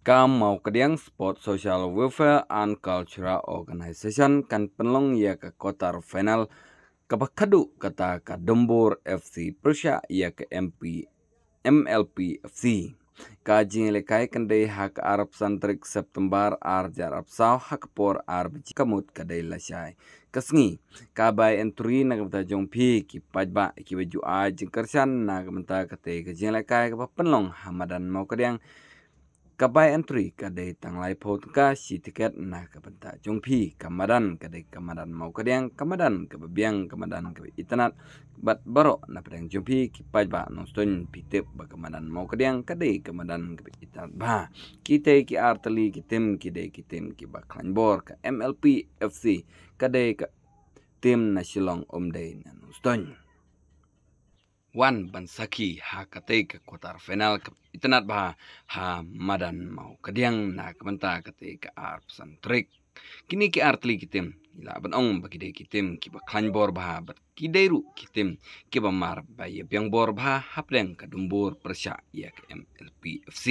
Kam mau kediang sport social welfare and cultural organization kan penlong ya ke kota final kedu kata ke Dombor FC Persia ya ke MP MLP FC. Kaji lekai kendai hak Arab santrik September arjar Arab saw hak por Arab kamut kadai lasyai. Kasngi kabai entry nak benta jong pi ki pajba ki baju ajeng kersan nak benta kate kaji lekai ke penlong Hamadan mau kediang kapai entry kadai tanglai pot ka si tiket na kapenta jongpi kamadan kadai kamadan mau kadiang kamadan kebebiang kamadan ke itanat bat baro na pedang jongpi kipai ba nonstun pitep ba kamadan mau kadiang kadai kamadan ke itanat ba kite ki arteli tim kide kitem ki ba klanbor ka MLP FC kadai ka tim na silong omdei na nonstun Wan Bansaki hakatei ke kotar final tenat भा ha madan mau kediang na kementa ketika arp ar kini ki artli kitim ila ben ong bagi de kitim ki ba khan bor bha bat ki dei ru kitim ki ba mar ba ye biang bor bha hapleng kadumbur persya yak mlpfc